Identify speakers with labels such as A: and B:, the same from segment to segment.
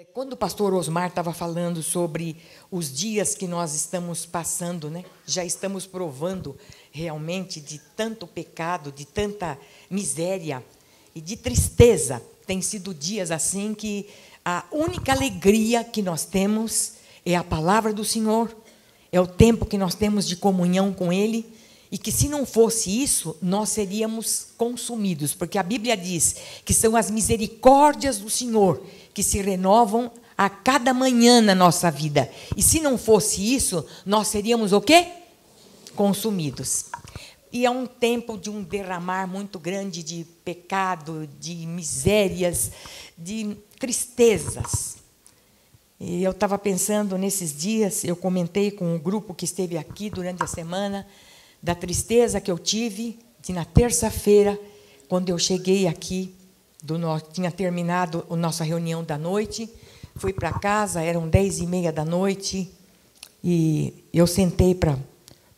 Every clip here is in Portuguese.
A: É, quando o pastor Osmar estava falando sobre os dias que nós estamos passando, né? já estamos provando realmente de tanto pecado, de tanta miséria e de tristeza. Tem sido dias assim que a única alegria que nós temos é a palavra do Senhor, é o tempo que nós temos de comunhão com Ele, e que se não fosse isso, nós seríamos consumidos, porque a Bíblia diz que são as misericórdias do Senhor que se renovam a cada manhã na nossa vida. E se não fosse isso, nós seríamos o quê? Consumidos. E é um tempo de um derramar muito grande de pecado, de misérias, de tristezas. E eu estava pensando nesses dias, eu comentei com o um grupo que esteve aqui durante a semana, da tristeza que eu tive de, na terça-feira, quando eu cheguei aqui, do nosso, tinha terminado a nossa reunião da noite, fui para casa, eram dez e meia da noite, e eu sentei para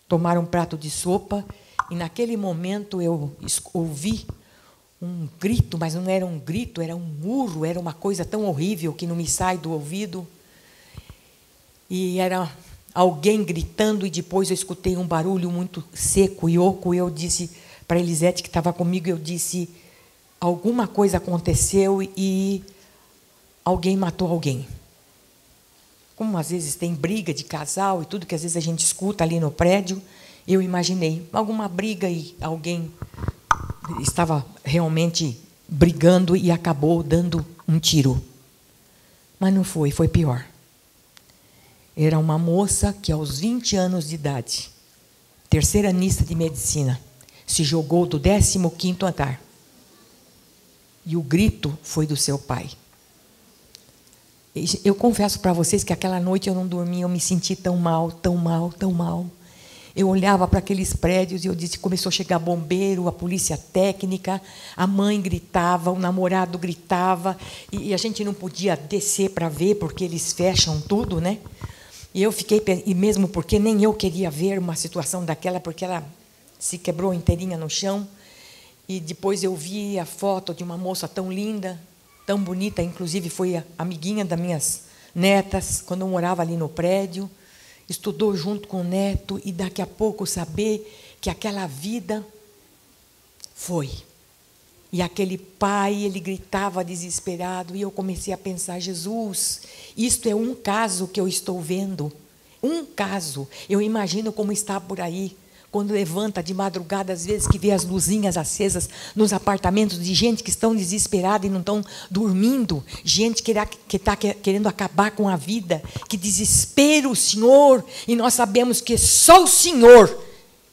A: tomar um prato de sopa, e naquele momento eu ouvi um grito, mas não era um grito, era um urro, era uma coisa tão horrível que não me sai do ouvido. E era alguém gritando, e depois eu escutei um barulho muito seco e oco. E eu disse para Elisete, que estava comigo, eu disse: alguma coisa aconteceu e alguém matou alguém. Como às vezes tem briga de casal e tudo que às vezes a gente escuta ali no prédio, eu imaginei alguma briga e alguém estava realmente brigando e acabou dando um tiro. Mas não foi, foi pior. Era uma moça que aos 20 anos de idade, terceira anista de medicina, se jogou do 15º andar e o grito foi do seu pai. Eu confesso para vocês que aquela noite eu não dormi, eu me senti tão mal, tão mal, tão mal. Eu olhava para aqueles prédios e eu disse, começou a chegar bombeiro, a polícia técnica, a mãe gritava, o namorado gritava, e, e a gente não podia descer para ver porque eles fecham tudo, né? E eu fiquei e mesmo porque nem eu queria ver uma situação daquela porque ela se quebrou inteirinha no chão. E depois eu vi a foto de uma moça tão linda, tão bonita, inclusive foi amiguinha das minhas netas, quando eu morava ali no prédio. Estudou junto com o neto e daqui a pouco saber que aquela vida foi. E aquele pai, ele gritava desesperado, e eu comecei a pensar: Jesus, isto é um caso que eu estou vendo. Um caso. Eu imagino como está por aí quando levanta de madrugada, às vezes que vê as luzinhas acesas nos apartamentos de gente que estão desesperada e não estão dormindo, gente que está querendo acabar com a vida, que desespera o Senhor, e nós sabemos que é só o Senhor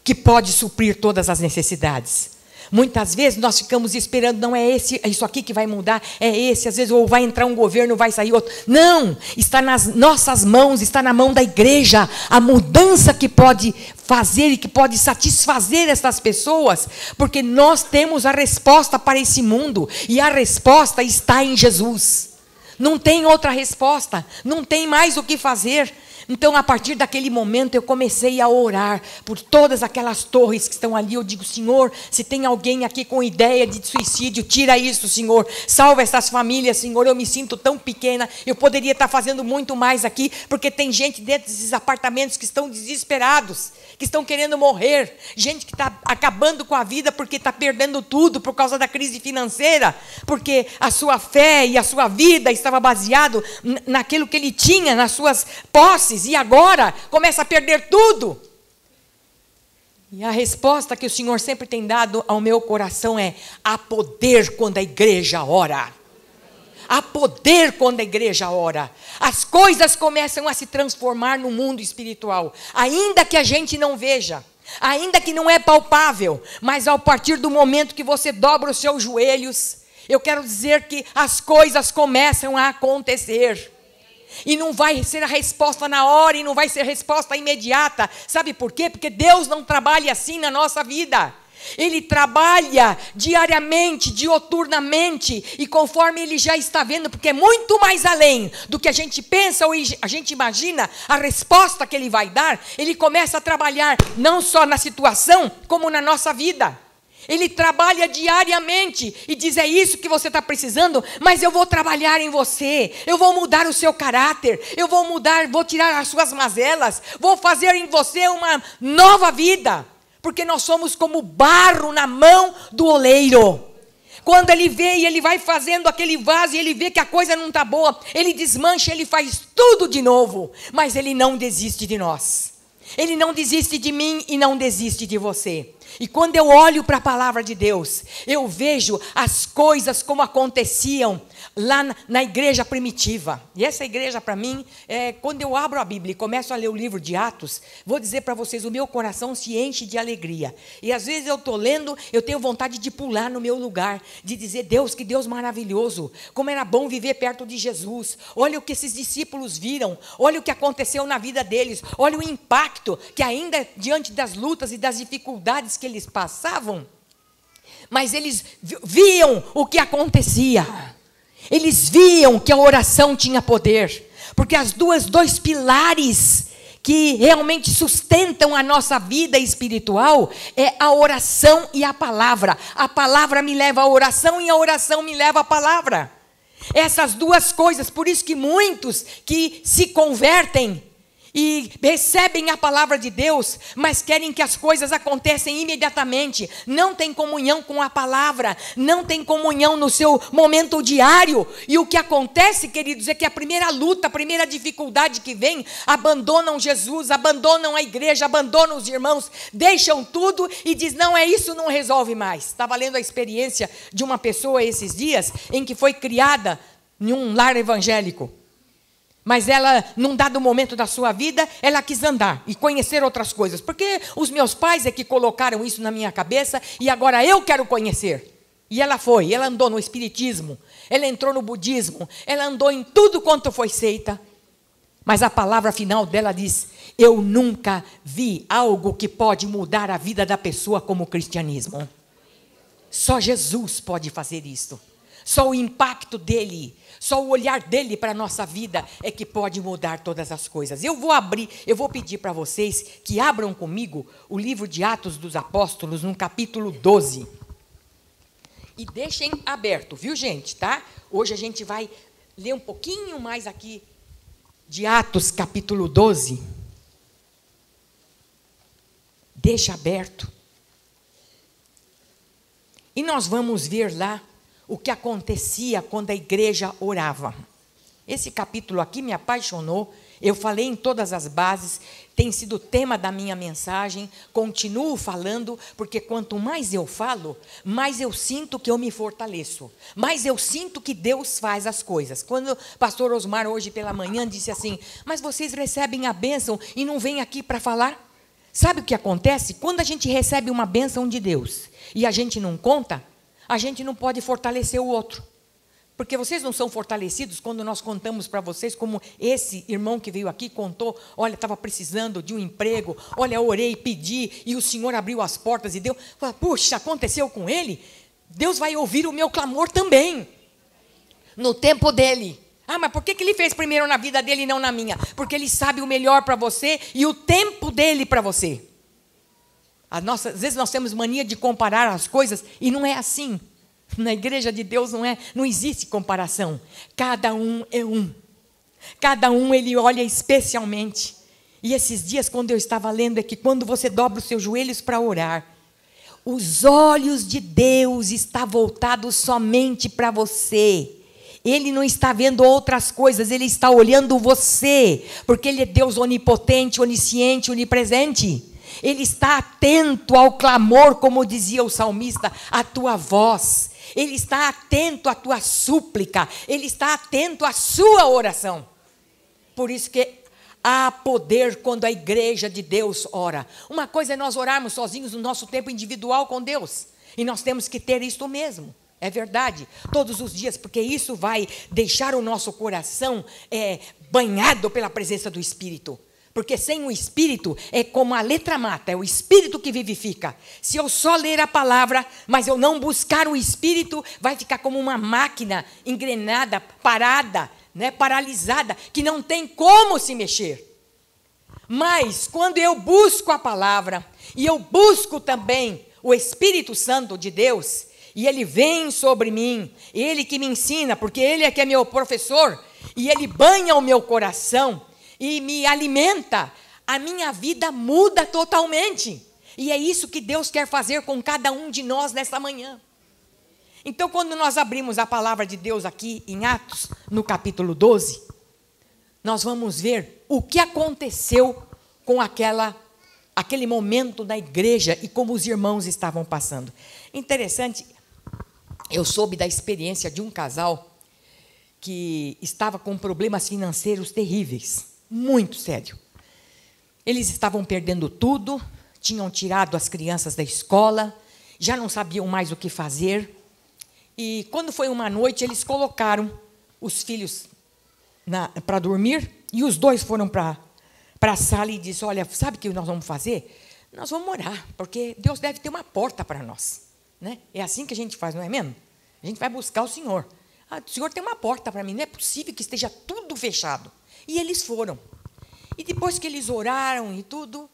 A: que pode suprir todas as necessidades. Muitas vezes nós ficamos esperando, não é esse, é isso aqui que vai mudar, é esse, às vezes ou vai entrar um governo, vai sair outro. Não, está nas nossas mãos, está na mão da igreja a mudança que pode fazer e que pode satisfazer essas pessoas, porque nós temos a resposta para esse mundo e a resposta está em Jesus. Não tem outra resposta, não tem mais o que fazer. Então, a partir daquele momento, eu comecei a orar por todas aquelas torres que estão ali. Eu digo, Senhor, se tem alguém aqui com ideia de suicídio, tira isso, Senhor. Salva essas famílias, Senhor. Eu me sinto tão pequena. Eu poderia estar fazendo muito mais aqui, porque tem gente dentro desses apartamentos que estão desesperados, que estão querendo morrer. Gente que está acabando com a vida porque está perdendo tudo por causa da crise financeira, porque a sua fé e a sua vida estava baseado naquilo que ele tinha, nas suas posses jovens, e agora? Começa a perder tudo. E a resposta que o Senhor sempre tem dado ao meu coração é: há poder quando a igreja ora. Há poder quando a igreja ora. As coisas começam a se transformar no mundo espiritual, ainda que a gente não veja ainda que não é palpável, mas ao partir do momento que você dobra os seus joelhos, eu quero dizer que as coisas começam a acontecer. E não vai ser a resposta na hora, e não vai ser a resposta imediata. Sabe por quê? Porque Deus não trabalha assim na nossa vida. Ele trabalha diariamente, dioturnamente, e conforme ele já está vendo, porque é muito mais além do que a gente pensa ou a gente imagina, a resposta que ele vai dar, ele começa a trabalhar não só na situação, como na nossa vida. Ele trabalha diariamente e diz: é isso que você está precisando, mas eu vou trabalhar em você, eu vou mudar o seu caráter, eu vou mudar, vou tirar as suas mazelas, vou fazer em você uma nova vida, porque nós somos como barro na mão do oleiro. Quando ele vê e ele vai fazendo aquele vaso e ele vê que a coisa não está boa, ele desmancha, ele faz tudo de novo, mas ele não desiste de nós. Ele não desiste de mim e não desiste de você. E quando eu olho para a palavra de Deus, eu vejo as coisas como aconteciam lá na, igreja primitiva. E essa igreja, para mim, é, quando eu abro a Bíblia e começo a ler o livro de Atos, vou dizer para vocês, o meu coração se enche de alegria. E às vezes eu estou lendo, eu tenho vontade de pular no meu lugar, de dizer, Deus, que Deus maravilhoso, como era bom viver perto de Jesus. Olha o que esses discípulos viram, olha o que aconteceu na vida deles, olha o impacto que ainda diante das lutas e das dificuldades que eles passavam, mas eles viam o que acontecia. Eles viam que a oração tinha poder, porque as duas dois pilares que realmente sustentam a nossa vida espiritual é a oração e a palavra. A palavra me leva à oração e a oração me leva à palavra. Essas duas coisas, por isso que muitos que se convertem e recebem a palavra de Deus, mas querem que as coisas aconteçam imediatamente, não tem comunhão com a palavra, não tem comunhão no seu momento diário. E o que acontece, queridos, é que a primeira luta, a primeira dificuldade que vem, abandonam Jesus, abandonam a igreja, abandonam os irmãos, deixam tudo e diz: "Não é isso, não resolve mais". Estava tá lendo a experiência de uma pessoa esses dias em que foi criada em um lar evangélico mas ela, num dado momento da sua vida, ela quis andar e conhecer outras coisas. Porque os meus pais é que colocaram isso na minha cabeça e agora eu quero conhecer. E ela foi, ela andou no espiritismo, ela entrou no budismo, ela andou em tudo quanto foi seita. Mas a palavra final dela diz: Eu nunca vi algo que pode mudar a vida da pessoa como o cristianismo. Só Jesus pode fazer isso. Só o impacto dele só o olhar dele para a nossa vida é que pode mudar todas as coisas. Eu vou abrir, eu vou pedir para vocês que abram comigo o livro de Atos dos Apóstolos, no capítulo 12. E deixem aberto, viu, gente, tá? Hoje a gente vai ler um pouquinho mais aqui de Atos, capítulo 12. Deixa aberto. E nós vamos ver lá o que acontecia quando a igreja orava. Esse capítulo aqui me apaixonou. Eu falei em todas as bases, tem sido o tema da minha mensagem, continuo falando, porque quanto mais eu falo, mais eu sinto que eu me fortaleço, mais eu sinto que Deus faz as coisas. Quando o pastor Osmar, hoje pela manhã, disse assim: Mas vocês recebem a bênção e não vêm aqui para falar? Sabe o que acontece? Quando a gente recebe uma bênção de Deus e a gente não conta, a gente não pode fortalecer o outro. Porque vocês não são fortalecidos quando nós contamos para vocês, como esse irmão que veio aqui contou: olha, estava precisando de um emprego, olha, orei, pedi, e o Senhor abriu as portas e deu. Puxa, aconteceu com ele? Deus vai ouvir o meu clamor também, no tempo dele. Ah, mas por que, que ele fez primeiro na vida dele e não na minha? Porque ele sabe o melhor para você e o tempo dele para você. Nossa, às vezes nós temos mania de comparar as coisas e não é assim. Na igreja de Deus não é, não existe comparação. Cada um é um. Cada um ele olha especialmente. E esses dias quando eu estava lendo é que quando você dobra os seus joelhos para orar, os olhos de Deus está voltados somente para você. Ele não está vendo outras coisas, ele está olhando você, porque ele é Deus onipotente, onisciente, onipresente. Ele está atento ao clamor, como dizia o salmista, à tua voz. Ele está atento à tua súplica. Ele está atento à sua oração. Por isso que há poder quando a igreja de Deus ora. Uma coisa é nós orarmos sozinhos no nosso tempo individual com Deus. E nós temos que ter isto mesmo. É verdade, todos os dias, porque isso vai deixar o nosso coração é, banhado pela presença do Espírito. Porque sem o Espírito é como a letra mata, é o Espírito que vivifica. Se eu só ler a palavra, mas eu não buscar o Espírito, vai ficar como uma máquina engrenada, parada, né, paralisada, que não tem como se mexer. Mas quando eu busco a palavra e eu busco também o Espírito Santo de Deus, e ele vem sobre mim, ele que me ensina, porque ele é que é meu professor, e ele banha o meu coração, e me alimenta, a minha vida muda totalmente. E é isso que Deus quer fazer com cada um de nós nessa manhã. Então, quando nós abrimos a palavra de Deus aqui em Atos, no capítulo 12, nós vamos ver o que aconteceu com aquela aquele momento da igreja e como os irmãos estavam passando. Interessante, eu soube da experiência de um casal que estava com problemas financeiros terríveis muito sério. Eles estavam perdendo tudo, tinham tirado as crianças da escola, já não sabiam mais o que fazer. E quando foi uma noite, eles colocaram os filhos para dormir e os dois foram para a sala e disse: Olha, sabe o que nós vamos fazer? Nós vamos orar, porque Deus deve ter uma porta para nós. Né? É assim que a gente faz, não é mesmo? A gente vai buscar o Senhor. Ah, o Senhor tem uma porta para mim, não é possível que esteja tudo fechado. E eles foram. E depois que eles oraram e tudo,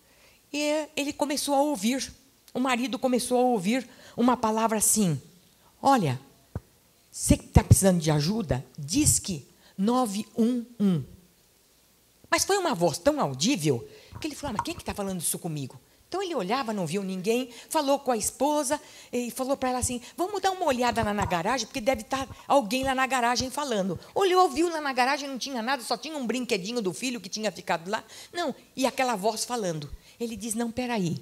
A: ele começou a ouvir. O marido começou a ouvir uma palavra assim: Olha, você que está precisando de ajuda, diz que 911. Mas foi uma voz tão audível que ele falou: ah, Mas quem é está que tá falando isso comigo? Então ele olhava, não viu ninguém, falou com a esposa e falou para ela assim: vamos dar uma olhada lá na garagem, porque deve estar tá alguém lá na garagem falando. Olhou, viu lá na garagem, não tinha nada, só tinha um brinquedinho do filho que tinha ficado lá. Não, e aquela voz falando. Ele diz: não, peraí,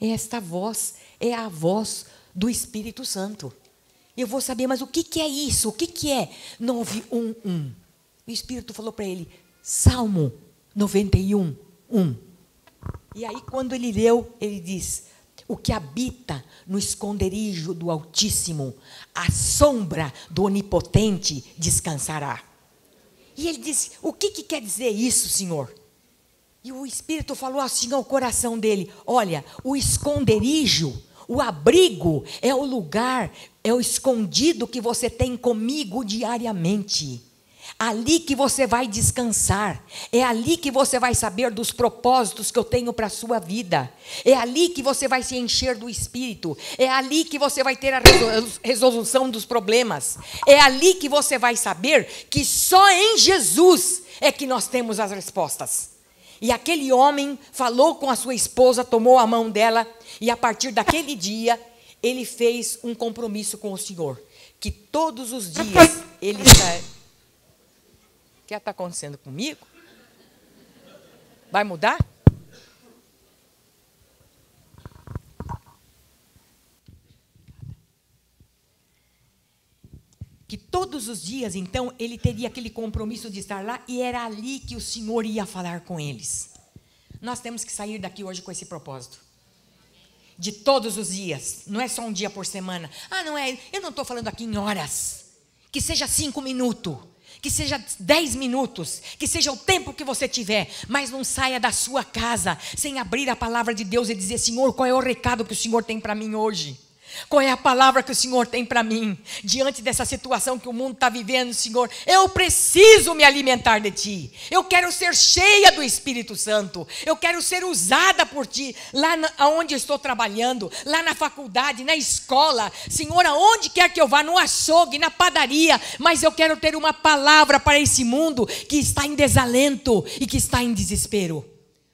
A: esta voz é a voz do Espírito Santo. Eu vou saber, mas o que, que é isso? O que, que é 911? O Espírito falou para ele: Salmo 91, 1. E aí, quando ele leu, ele diz: O que habita no esconderijo do Altíssimo, a sombra do Onipotente descansará. E ele disse: O que, que quer dizer isso, Senhor? E o Espírito falou assim ao coração dele: Olha, o esconderijo, o abrigo, é o lugar, é o escondido que você tem comigo diariamente. Ali que você vai descansar, é ali que você vai saber dos propósitos que eu tenho para a sua vida, é ali que você vai se encher do espírito, é ali que você vai ter a resolução dos problemas, é ali que você vai saber que só em Jesus é que nós temos as respostas. E aquele homem falou com a sua esposa, tomou a mão dela, e a partir daquele dia, ele fez um compromisso com o Senhor, que todos os dias ele que está acontecendo comigo? Vai mudar? Que todos os dias, então, ele teria aquele compromisso de estar lá e era ali que o Senhor ia falar com eles. Nós temos que sair daqui hoje com esse propósito de todos os dias, não é só um dia por semana. Ah, não é, eu não estou falando aqui em horas. Que seja cinco minutos que seja 10 minutos, que seja o tempo que você tiver, mas não saia da sua casa sem abrir a palavra de Deus e dizer: Senhor, qual é o recado que o Senhor tem para mim hoje? Qual é a palavra que o Senhor tem para mim diante dessa situação que o mundo está vivendo, Senhor? Eu preciso me alimentar de Ti. Eu quero ser cheia do Espírito Santo. Eu quero ser usada por Ti lá na, onde estou trabalhando, lá na faculdade, na escola, Senhor, aonde quer que eu vá, no açougue, na padaria. Mas eu quero ter uma palavra para esse mundo que está em desalento e que está em desespero.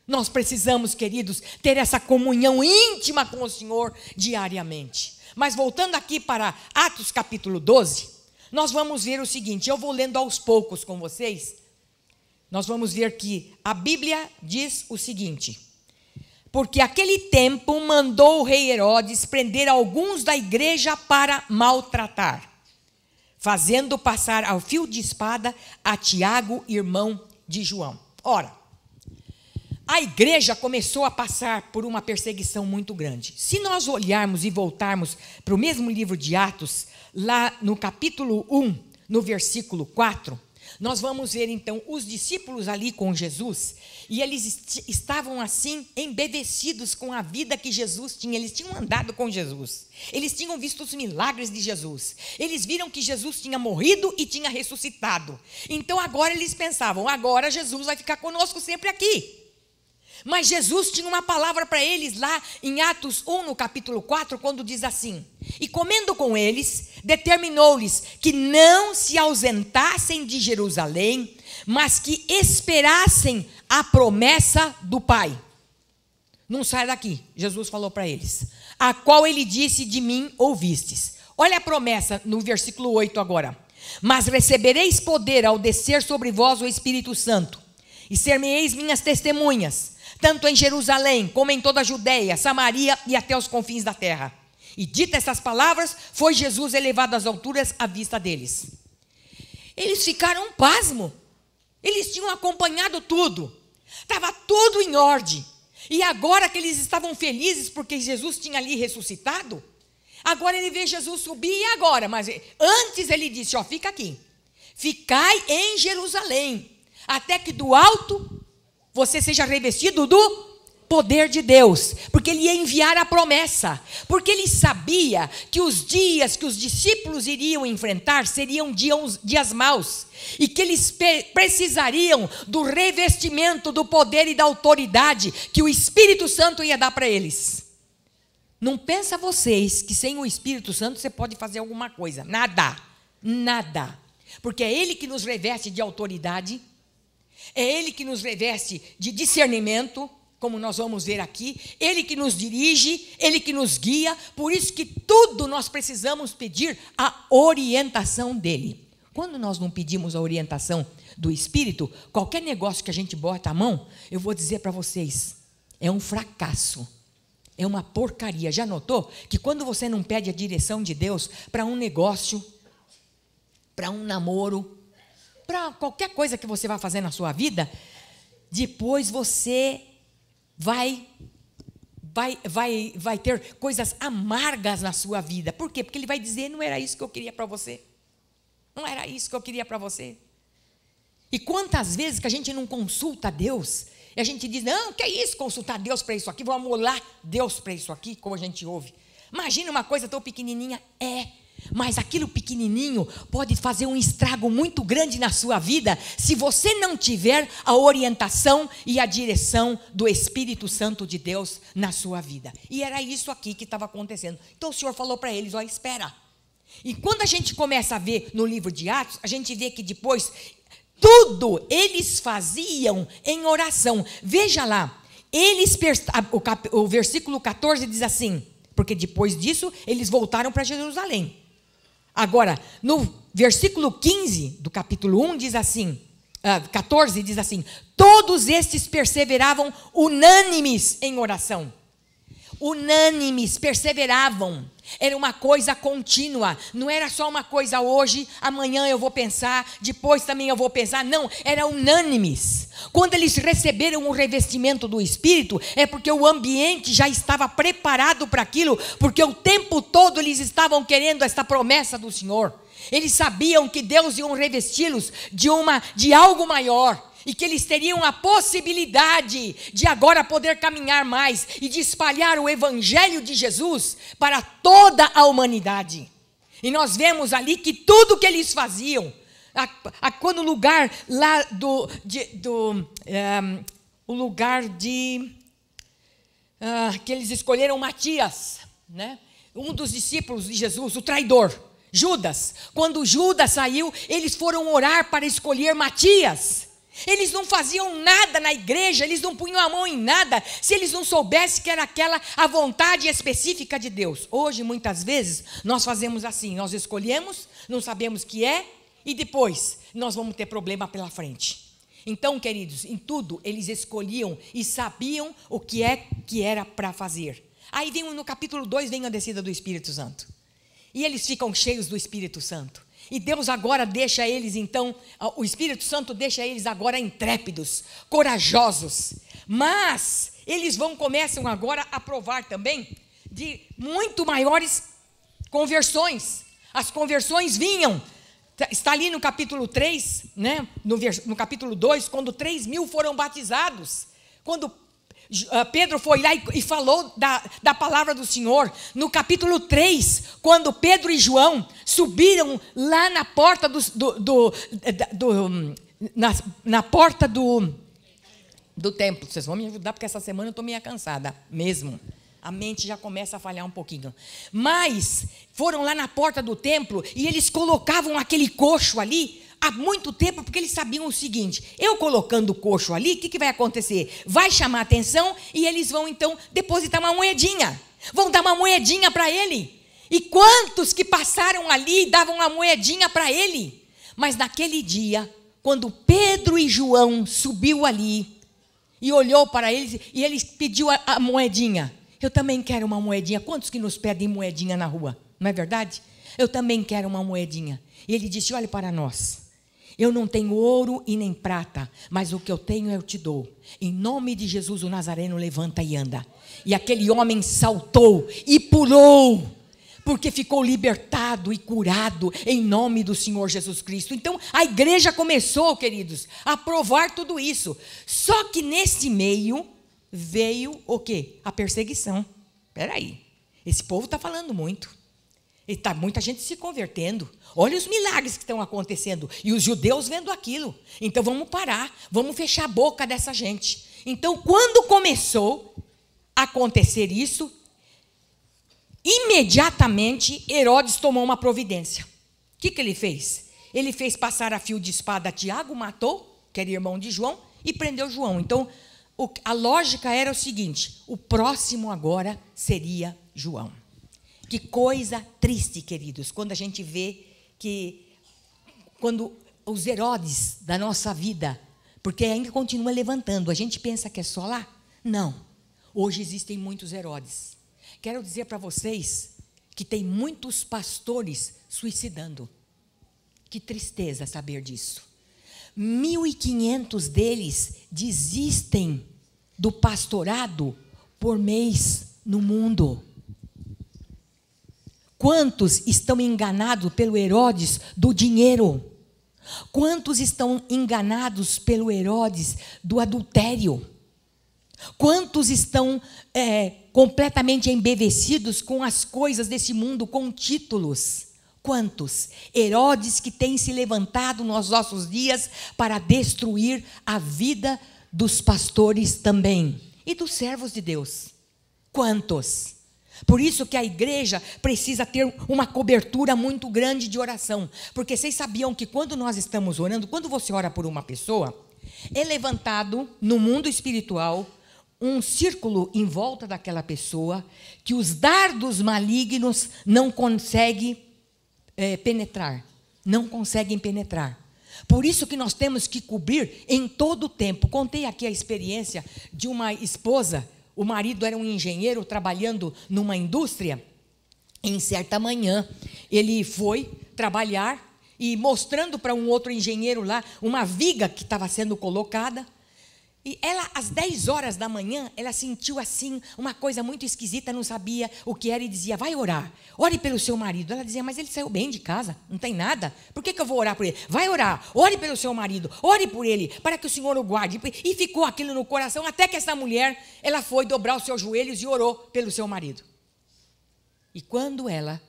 A: Nós precisamos, queridos, ter essa comunhão íntima com o Senhor diariamente. Mas voltando aqui para Atos capítulo 12, nós vamos ver o seguinte: eu vou lendo aos poucos com vocês. Nós vamos ver que a Bíblia diz o seguinte: Porque aquele tempo mandou o rei Herodes prender alguns da igreja para maltratar, fazendo passar ao fio de espada a Tiago, irmão de João. Ora, a igreja começou a passar por uma perseguição muito grande. Se nós olharmos e voltarmos para o mesmo livro de Atos, lá no capítulo 1, no versículo 4, nós vamos ver então os discípulos ali com Jesus, e eles est estavam assim embevecidos com a vida que Jesus tinha. Eles tinham andado com Jesus. Eles tinham visto os milagres de Jesus. Eles viram que Jesus tinha morrido e tinha ressuscitado. Então agora eles pensavam: agora Jesus vai ficar conosco sempre aqui. Mas Jesus tinha uma palavra para eles lá em Atos 1, no capítulo 4, quando diz assim: E comendo com eles, determinou-lhes que não se ausentassem de Jerusalém, mas que esperassem a promessa do Pai. Não sai daqui, Jesus falou para eles, a qual ele disse: De mim ouvistes. Olha a promessa no versículo 8 agora. Mas recebereis poder ao descer sobre vós o Espírito Santo, e ser-me-eis minhas testemunhas, tanto em Jerusalém como em toda a Judéia, Samaria e até os confins da terra. E dita essas palavras, foi Jesus elevado às alturas à vista deles. Eles ficaram pasmo. Eles tinham acompanhado tudo. Estava tudo em ordem. E agora que eles estavam felizes porque Jesus tinha ali ressuscitado, agora ele vê Jesus subir e agora, mas antes ele disse, ó, fica aqui. Ficai em Jerusalém, até que do alto você seja revestido do poder de Deus, porque ele ia enviar a promessa, porque ele sabia que os dias que os discípulos iriam enfrentar seriam dias, dias maus, e que eles precisariam do revestimento do poder e da autoridade que o Espírito Santo ia dar para eles. Não pensa vocês que sem o Espírito Santo você pode fazer alguma coisa, nada, nada, porque é ele que nos reveste de autoridade é Ele que nos reveste de discernimento, como nós vamos ver aqui, Ele que nos dirige, Ele que nos guia, por isso que tudo nós precisamos pedir a orientação dEle. Quando nós não pedimos a orientação do Espírito, qualquer negócio que a gente bota a mão, eu vou dizer para vocês, é um fracasso. É uma porcaria. Já notou que quando você não pede a direção de Deus para um negócio, para um namoro, para qualquer coisa que você vai fazer na sua vida, depois você vai vai vai vai ter coisas amargas na sua vida. Por quê? Porque ele vai dizer: "Não era isso que eu queria para você. Não era isso que eu queria para você". E quantas vezes que a gente não consulta a Deus, e a gente diz: "Não, que é isso consultar Deus para isso aqui, vou amolar Deus para isso aqui", como a gente ouve. Imagina uma coisa tão pequenininha, é mas aquilo pequenininho pode fazer um estrago muito grande na sua vida se você não tiver a orientação e a direção do Espírito Santo de Deus na sua vida. E era isso aqui que estava acontecendo. Então o Senhor falou para eles: ó, espera. E quando a gente começa a ver no livro de Atos, a gente vê que depois tudo eles faziam em oração. Veja lá, eles o, cap, o versículo 14 diz assim: porque depois disso eles voltaram para Jerusalém. Agora, no versículo 15 do capítulo 1 diz assim, 14 ah, diz assim: Todos estes perseveravam unânimes em oração unânimes, perseveravam. Era uma coisa contínua, não era só uma coisa hoje, amanhã eu vou pensar, depois também eu vou pensar. Não, era unânimes. Quando eles receberam o revestimento do Espírito, é porque o ambiente já estava preparado para aquilo, porque o tempo todo eles estavam querendo esta promessa do Senhor. Eles sabiam que Deus ia revesti-los de uma de algo maior e que eles teriam a possibilidade de agora poder caminhar mais e de espalhar o evangelho de Jesus para toda a humanidade. E nós vemos ali que tudo que eles faziam, a, a, quando o lugar lá do, de, do um, ehm, o lugar de uh, que eles escolheram Matias, né? Um dos discípulos de Jesus, o traidor, Judas. Quando Judas saiu, eles foram orar para escolher Matias eles não faziam nada na igreja, eles não punham a mão em nada, se eles não soubessem que era aquela a vontade específica de Deus. Hoje, muitas vezes, nós fazemos assim: nós escolhemos, não sabemos o que é, e depois nós vamos ter problema pela frente. Então, queridos, em tudo eles escolhiam e sabiam o que é que era para fazer. Aí vem no capítulo 2, vem a descida do Espírito Santo. E eles ficam cheios do Espírito Santo. E Deus agora deixa eles, então, o Espírito Santo deixa eles agora intrépidos, corajosos. Mas eles vão começam agora a provar também de muito maiores conversões. As conversões vinham. Tá, está ali no capítulo 3, né? no, no capítulo 2, quando 3 mil foram batizados. Quando ah, Pedro foi lá e falou da, da palavra do Senhor. No capítulo 3, quando Pedro e João subiram lá na porta do. do, do, do na, na porta do, do templo. Vocês vão me ajudar, porque essa semana eu estou meio cansada mesmo. A mente já começa a falhar um pouquinho. Mas foram lá na porta do templo e eles colocavam aquele coxo ali há muito tempo, porque eles sabiam o seguinte: eu colocando o coxo ali, o que, que vai acontecer? Vai chamar atenção e eles vão então depositar uma moedinha. Vão dar uma moedinha para ele. E quantos que passaram ali e davam uma moedinha para ele? Mas naquele dia, quando Pedro e João subiu ali e olhou para eles e eles pediu a, a moedinha. Eu também quero uma moedinha. Quantos que nos pedem moedinha na rua? Não é verdade? Eu também quero uma moedinha. E ele disse: Olhe para nós. Eu não tenho ouro e nem prata, mas o que eu tenho eu te dou. Em nome de Jesus o Nazareno levanta e anda. E aquele homem saltou e pulou, porque ficou libertado e curado em nome do Senhor Jesus Cristo. Então a igreja começou, queridos, a provar tudo isso. Só que nesse meio veio o quê? A perseguição. Peraí, esse povo está falando muito. E está muita gente se convertendo. Olha os milagres que estão acontecendo. E os judeus vendo aquilo. Então vamos parar, vamos fechar a boca dessa gente. Então, quando começou a acontecer isso, imediatamente Herodes tomou uma providência. O que, que ele fez? Ele fez passar a fio de espada a Tiago, matou, que era irmão de João, e prendeu João. Então, a lógica era o seguinte: o próximo agora seria João. Que coisa triste, queridos, quando a gente vê que quando os Herodes da nossa vida, porque ainda continua levantando, a gente pensa que é só lá? Não. Hoje existem muitos Herodes. Quero dizer para vocês que tem muitos pastores suicidando. Que tristeza saber disso. 1.500 deles desistem do pastorado por mês no mundo. Quantos estão enganados pelo Herodes do dinheiro? Quantos estão enganados pelo Herodes do adultério? Quantos estão é, completamente embevecidos com as coisas desse mundo, com títulos? Quantos? Herodes que tem se levantado nos nossos dias para destruir a vida dos pastores também e dos servos de Deus. Quantos? Por isso que a igreja precisa ter uma cobertura muito grande de oração. Porque vocês sabiam que quando nós estamos orando, quando você ora por uma pessoa, é levantado no mundo espiritual um círculo em volta daquela pessoa que os dardos malignos não conseguem é, penetrar. Não conseguem penetrar. Por isso que nós temos que cobrir em todo o tempo. Contei aqui a experiência de uma esposa o marido era um engenheiro trabalhando numa indústria. Em certa manhã, ele foi trabalhar e mostrando para um outro engenheiro lá uma viga que estava sendo colocada. E ela, às 10 horas da manhã, ela sentiu assim uma coisa muito esquisita, não sabia o que era e dizia: Vai orar, ore pelo seu marido. Ela dizia: Mas ele saiu bem de casa, não tem nada, por que, que eu vou orar por ele? Vai orar, ore pelo seu marido, ore por ele, para que o Senhor o guarde. E ficou aquilo no coração, até que essa mulher, ela foi dobrar os seus joelhos e orou pelo seu marido. E quando ela,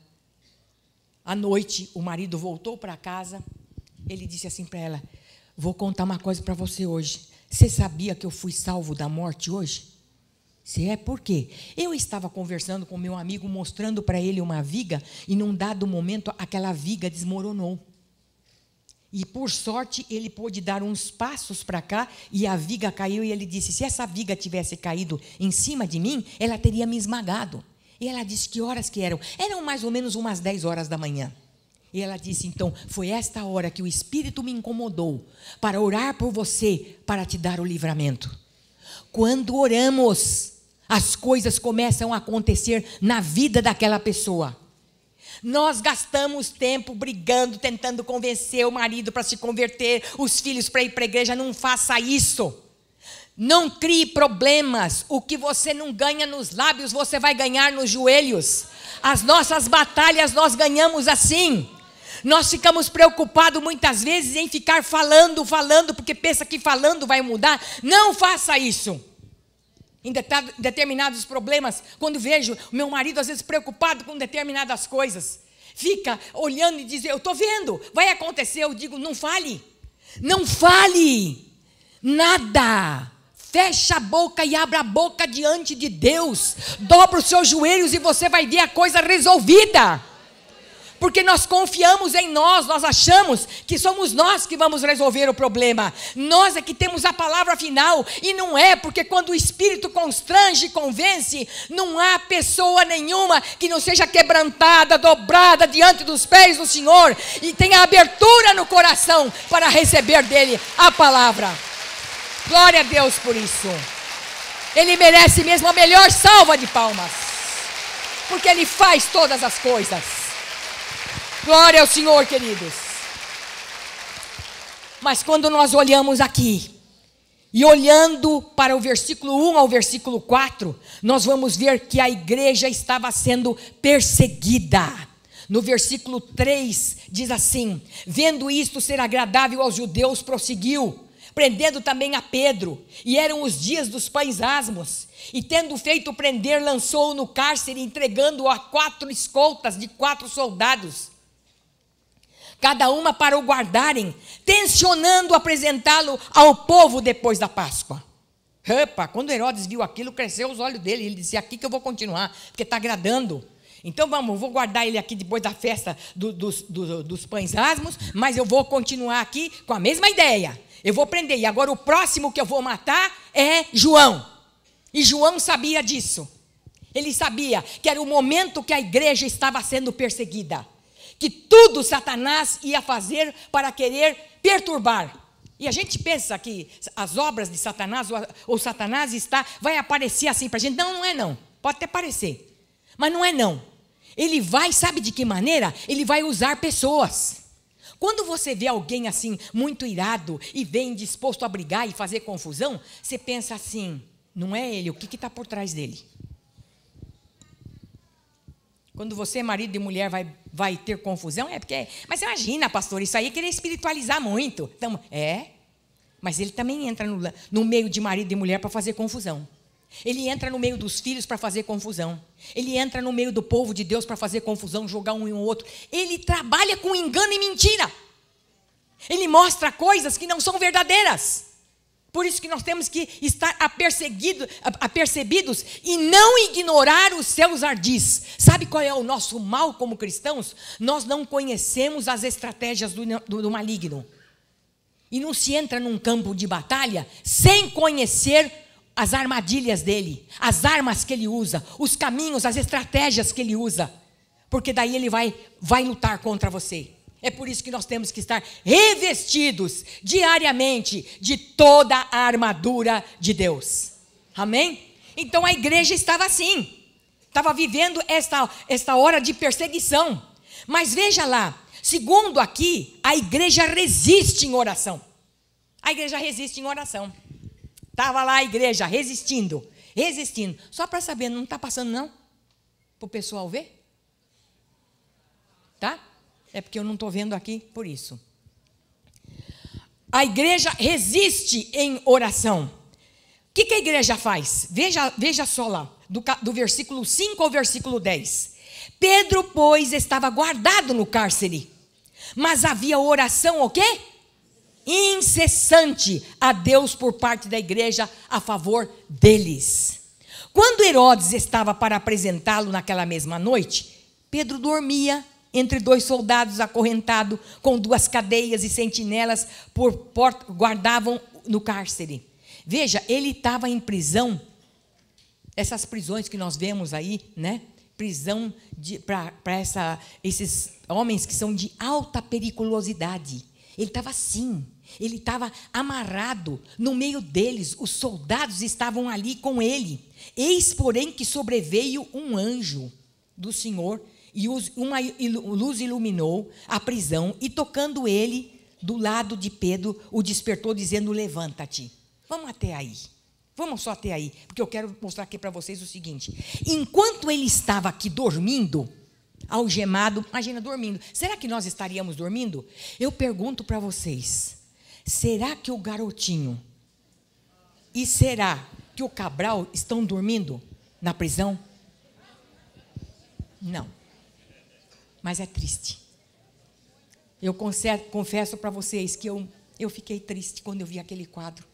A: à noite, o marido voltou para casa, ele disse assim para ela: Vou contar uma coisa para você hoje você sabia que eu fui salvo da morte hoje? Se é por quê? Eu estava conversando com meu amigo, mostrando para ele uma viga, e num dado momento aquela viga desmoronou. E por sorte ele pôde dar uns passos para cá e a viga caiu e ele disse: "Se essa viga tivesse caído em cima de mim, ela teria me esmagado". E ela disse: "Que horas que eram?". Eram mais ou menos umas 10 horas da manhã. E ela disse: Então, foi esta hora que o Espírito me incomodou para orar por você, para te dar o livramento. Quando oramos, as coisas começam a acontecer na vida daquela pessoa. Nós gastamos tempo brigando, tentando convencer o marido para se converter, os filhos para ir para a igreja. Não faça isso. Não crie problemas. O que você não ganha nos lábios, você vai ganhar nos joelhos. As nossas batalhas nós ganhamos assim. Nós ficamos preocupados muitas vezes em ficar falando, falando, porque pensa que falando vai mudar. Não faça isso. Em determinados problemas, quando vejo meu marido às vezes preocupado com determinadas coisas, fica olhando e diz: Eu estou vendo, vai acontecer. Eu digo: Não fale, não fale nada. Fecha a boca e abra a boca diante de Deus. Dobra os seus joelhos e você vai ver a coisa resolvida porque nós confiamos em nós, nós achamos que somos nós que vamos resolver o problema. Nós é que temos a palavra final e não é, porque quando o Espírito constrange, convence, não há pessoa nenhuma que não seja quebrantada, dobrada diante dos pés do Senhor e tenha abertura no coração para receber dele a palavra. Glória a Deus por isso. Ele merece mesmo a melhor salva de palmas. Porque ele faz todas as coisas. Glória ao Senhor, queridos. Mas quando nós olhamos aqui, e olhando para o versículo 1 ao versículo 4, nós vamos ver que a igreja estava sendo perseguida. No versículo 3 diz assim: Vendo isto ser agradável aos judeus, prosseguiu, prendendo também a Pedro. E eram os dias dos pães asmos. E tendo feito prender, lançou-o no cárcere, entregando-o a quatro escoltas de quatro soldados cada uma para o guardarem, tensionando apresentá-lo ao povo depois da Páscoa. Epa, quando Herodes viu aquilo, cresceu os olhos dele, ele disse, aqui que eu vou continuar, porque está agradando. Então vamos, vou guardar ele aqui depois da festa do, dos, do, dos pães asmos, mas eu vou continuar aqui com a mesma ideia. Eu vou prender, e agora o próximo que eu vou matar é João. E João sabia disso. Ele sabia que era o momento que a igreja estava sendo perseguida que tudo Satanás ia fazer para querer perturbar. E a gente pensa que as obras de Satanás, ou, Satanás está, vai aparecer assim para a gente. Não, não é não. Pode até parecer. Mas não é não. Ele vai, sabe de que maneira? Ele vai usar pessoas. Quando você vê alguém assim, muito irado, e vem disposto a brigar e fazer confusão, você pensa assim: não é ele, o que está por trás dele? Quando você, é marido e mulher, vai, vai ter confusão, é porque. É, mas imagina, pastor, isso aí é querer espiritualizar muito. Então, é. Mas ele também entra no, no meio de marido e mulher para fazer confusão. Ele entra no meio dos filhos para fazer confusão. Ele entra no meio do povo de Deus para fazer confusão, jogar um em um outro. Ele trabalha com engano e mentira. Ele mostra coisas que não são verdadeiras. Por isso que nós temos que estar apercebidos e não ignorar os seus ardis. Sabe qual é o nosso mal como cristãos? Nós não conhecemos as estratégias do, do, do maligno. E não se entra num campo de batalha sem conhecer as armadilhas dele, as armas que ele usa, os caminhos, as estratégias que ele usa. Porque daí ele vai, vai lutar contra você. É por isso que nós temos que estar revestidos diariamente de toda a armadura de Deus. Amém? Então a igreja estava assim, estava vivendo esta, esta hora de perseguição. Mas veja lá, segundo aqui, a igreja resiste em oração. A igreja resiste em oração. Estava lá a igreja resistindo, resistindo. Só para saber, não está passando não? Para o pessoal ver? Tá? É porque eu não estou vendo aqui por isso. A igreja resiste em oração. O que, que a igreja faz? Veja, veja só lá, do, do versículo 5 ao versículo 10. Pedro, pois, estava guardado no cárcere, mas havia oração o quê? Incessante a Deus por parte da igreja a favor deles. Quando Herodes estava para apresentá-lo naquela mesma noite, Pedro dormia entre dois soldados acorrentado com duas cadeias e sentinelas por porta, guardavam no cárcere. Veja, ele estava em prisão. Essas prisões que nós vemos aí, né? Prisão para esses homens que são de alta periculosidade. Ele estava assim. Ele estava amarrado no meio deles, os soldados estavam ali com ele. Eis, porém, que sobreveio um anjo do Senhor e uma luz iluminou a prisão, e tocando ele do lado de Pedro, o despertou, dizendo: Levanta-te. Vamos até aí. Vamos só até aí, porque eu quero mostrar aqui para vocês o seguinte: enquanto ele estava aqui dormindo, algemado, imagina dormindo, será que nós estaríamos dormindo? Eu pergunto para vocês: será que o garotinho e será que o Cabral estão dormindo na prisão? Não mas é triste. Eu confesso para vocês que eu, eu fiquei triste quando eu vi aquele quadro.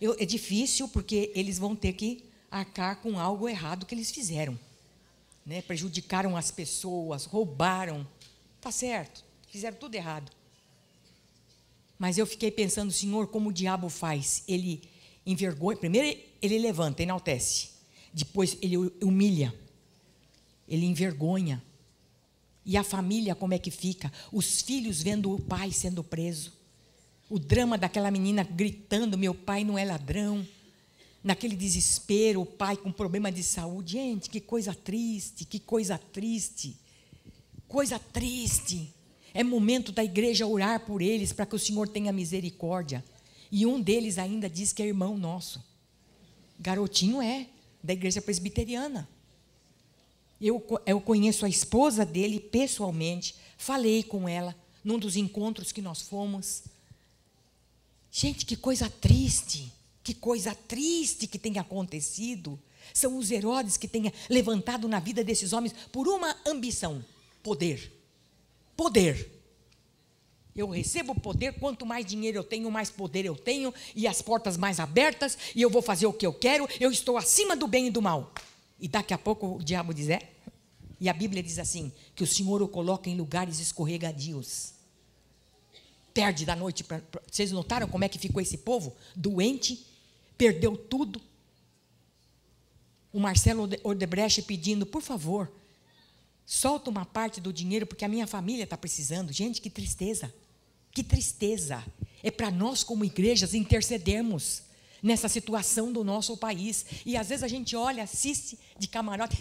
A: Eu, é difícil porque eles vão ter que arcar com algo errado que eles fizeram. Né? Prejudicaram as pessoas, roubaram. Tá certo, fizeram tudo errado. Mas eu fiquei pensando, Senhor, como o diabo faz? Ele envergonha. Primeiro, ele levanta, enaltece. Depois, ele humilha. Ele envergonha e a família, como é que fica? Os filhos vendo o pai sendo preso. O drama daquela menina gritando: meu pai não é ladrão. Naquele desespero, o pai com problema de saúde. Gente, que coisa triste, que coisa triste. Coisa triste. É momento da igreja orar por eles para que o Senhor tenha misericórdia. E um deles ainda diz que é irmão nosso. Garotinho é, da igreja presbiteriana. Eu, eu conheço a esposa dele pessoalmente, falei com ela num dos encontros que nós fomos. Gente, que coisa triste, que coisa triste que tem acontecido. São os Herodes que têm levantado na vida desses homens por uma ambição: poder. Poder. Eu recebo poder, quanto mais dinheiro eu tenho, mais poder eu tenho, e as portas mais abertas, e eu vou fazer o que eu quero, eu estou acima do bem e do mal. E daqui a pouco o diabo diz: é? E a Bíblia diz assim: que o Senhor o coloca em lugares escorregadios. Perde da noite. vocês notaram como é que ficou esse povo? Doente, perdeu tudo. O Marcelo Ordebrecht pedindo: por favor, solta uma parte do dinheiro, porque a minha família está precisando. Gente, que tristeza. Que tristeza. É para nós, como igrejas, intercedermos nessa situação do nosso país. E às vezes a gente olha, assiste de camarote,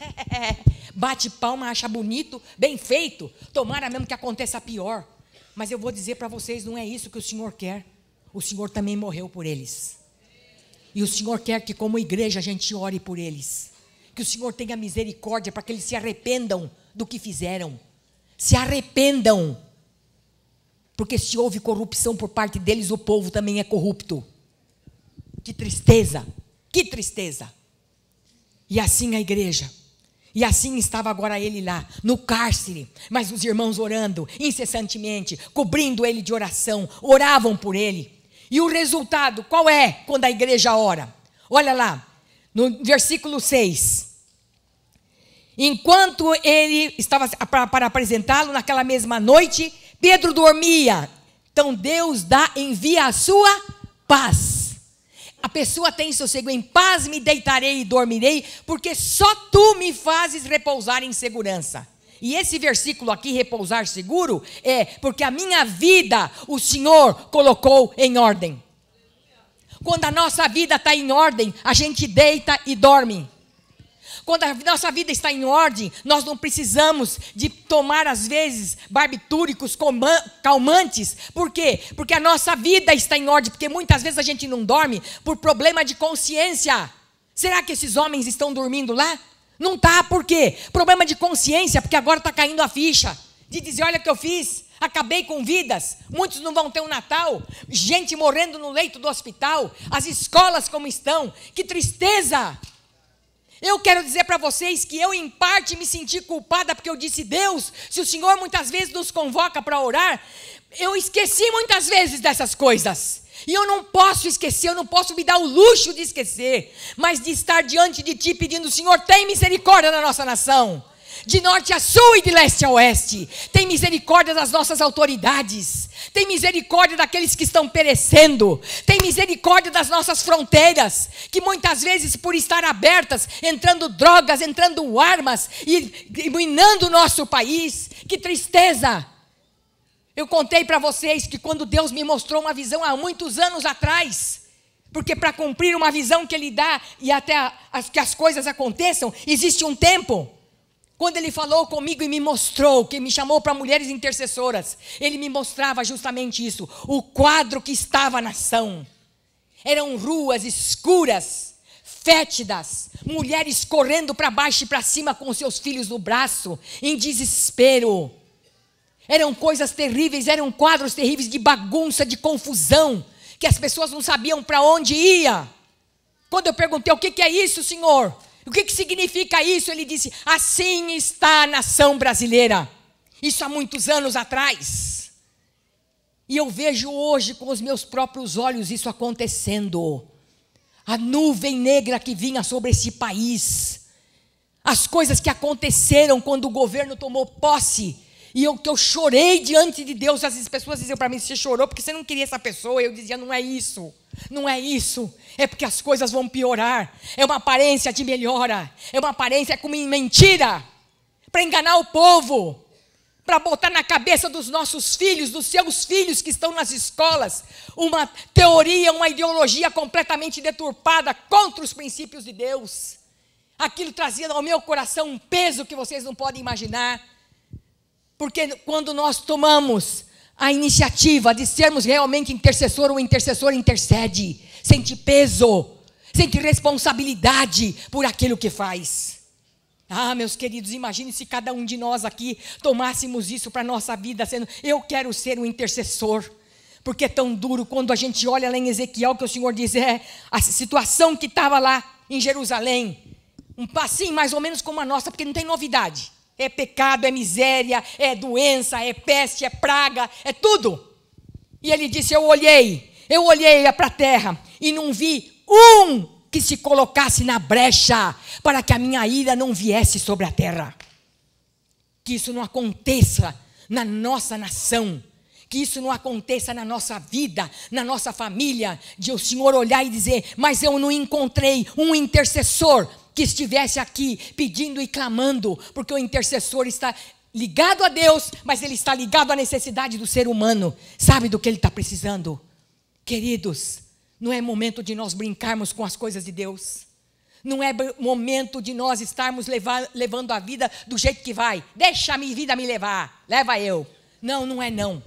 A: bate palma, acha bonito, bem feito. Tomara mesmo que aconteça pior. Mas eu vou dizer para vocês, não é isso que o Senhor quer. O Senhor também morreu por eles. E o Senhor quer que, como igreja, a gente ore por eles. Que o Senhor tenha misericórdia para que eles se arrependam do que fizeram. Se arrependam. Porque se houve corrupção por parte deles, o povo também é corrupto. Que tristeza, que tristeza. E assim a igreja. E assim estava agora ele lá, no cárcere, mas os irmãos orando incessantemente, cobrindo ele de oração, oravam por ele. E o resultado qual é quando a igreja ora? Olha lá, no versículo 6. Enquanto ele estava para apresentá-lo naquela mesma noite, Pedro dormia. Então Deus dá envia a sua paz a pessoa tem sossego, em paz me deitarei e dormirei, porque só tu me fazes repousar em segurança. E esse versículo aqui, repousar seguro, é porque a minha vida o Senhor colocou em ordem. Quando a nossa vida está em ordem, a gente deita e dorme. Quando a nossa vida está em ordem, nós não precisamos de tomar, às vezes, barbitúricos, calmantes. Por quê? Porque a nossa vida está em ordem, porque muitas vezes a gente não dorme por problema de consciência. Será que esses homens estão dormindo lá? Não tá, por quê? Problema de consciência, porque agora está caindo a ficha. De dizer, olha o que eu fiz, acabei com vidas, muitos não vão ter um Natal, gente morrendo no leito do hospital, as escolas como estão, que tristeza! Eu quero dizer para vocês que eu, em parte, me senti culpada porque eu disse: Deus, se o Senhor muitas vezes nos convoca para orar, eu esqueci muitas vezes dessas coisas. E eu não posso esquecer, eu não posso me dar o luxo de esquecer, mas de estar diante de Ti pedindo: Senhor, tem misericórdia na nossa nação de norte a sul e de leste a oeste. Tem misericórdia das nossas autoridades. Tem misericórdia daqueles que estão perecendo. Tem misericórdia das nossas fronteiras, que muitas vezes, por estar abertas, entrando drogas, entrando armas e minando o nosso país. Que tristeza! Eu contei para vocês que quando Deus me mostrou uma visão há muitos anos atrás, porque para cumprir uma visão que ele dá e até as, que as coisas aconteçam, existe um tempo. Quando ele falou comigo e me mostrou, que me chamou para mulheres intercessoras, ele me mostrava justamente isso, o quadro que estava na ação. Eram ruas escuras, fétidas, mulheres correndo para baixo e para cima com seus filhos no braço, em desespero. Eram coisas terríveis, eram quadros terríveis de bagunça, de confusão, que as pessoas não sabiam para onde ia. Quando eu perguntei o que, que é isso, Senhor, o que, que significa isso? Ele disse: assim está a nação brasileira. Isso há muitos anos atrás. E eu vejo hoje com os meus próprios olhos isso acontecendo. A nuvem negra que vinha sobre esse país. As coisas que aconteceram quando o governo tomou posse e eu, que eu chorei diante de Deus. E as pessoas diziam para mim: você chorou porque você não queria essa pessoa. Eu dizia: não é isso. Não é isso. É porque as coisas vão piorar. É uma aparência de melhora. É uma aparência com mentira. Para enganar o povo. Para botar na cabeça dos nossos filhos, dos seus filhos que estão nas escolas, uma teoria, uma ideologia completamente deturpada contra os princípios de Deus. Aquilo trazia ao meu coração um peso que vocês não podem imaginar porque quando nós tomamos a iniciativa de sermos realmente intercessor, o intercessor intercede, sente peso, sente responsabilidade por aquilo que faz. Ah, meus queridos, imagine se cada um de nós aqui tomássemos isso para a nossa vida, sendo eu quero ser um intercessor. Porque é tão duro quando a gente olha lá em Ezequiel que o Senhor diz é a situação que estava lá em Jerusalém, um passinho mais ou menos como a nossa, porque não tem novidade. É pecado, é miséria, é doença, é peste, é praga, é tudo. E ele disse: Eu olhei, eu olhei para a terra e não vi um que se colocasse na brecha para que a minha ira não viesse sobre a terra. Que isso não aconteça na nossa nação. Que isso não aconteça na nossa vida, na nossa família, de o Senhor olhar e dizer: Mas eu não encontrei um intercessor que estivesse aqui pedindo e clamando, porque o intercessor está ligado a Deus, mas ele está ligado à necessidade do ser humano, sabe do que ele está precisando. Queridos, não é momento de nós brincarmos com as coisas de Deus. Não é momento de nós estarmos levar, levando a vida do jeito que vai. Deixa a minha vida me levar, leva eu. Não, não é não.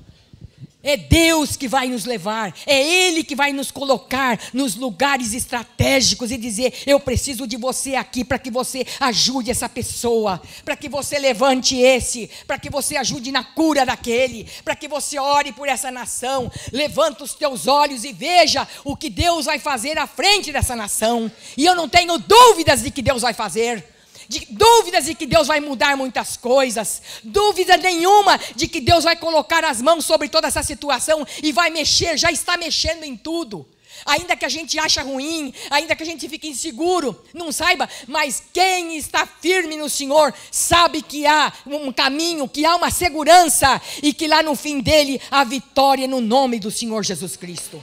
A: É Deus que vai nos levar, é Ele que vai nos colocar nos lugares estratégicos e dizer: Eu preciso de você aqui para que você ajude essa pessoa, para que você levante esse, para que você ajude na cura daquele, para que você ore por essa nação. Levanta os teus olhos e veja o que Deus vai fazer à frente dessa nação. E eu não tenho dúvidas de que Deus vai fazer de dúvidas de que Deus vai mudar muitas coisas, dúvida nenhuma de que Deus vai colocar as mãos sobre toda essa situação e vai mexer, já está mexendo em tudo. Ainda que a gente ache ruim, ainda que a gente fique inseguro, não saiba, mas quem está firme no Senhor sabe que há um caminho, que há uma segurança e que lá no fim dele há vitória no nome do Senhor Jesus Cristo.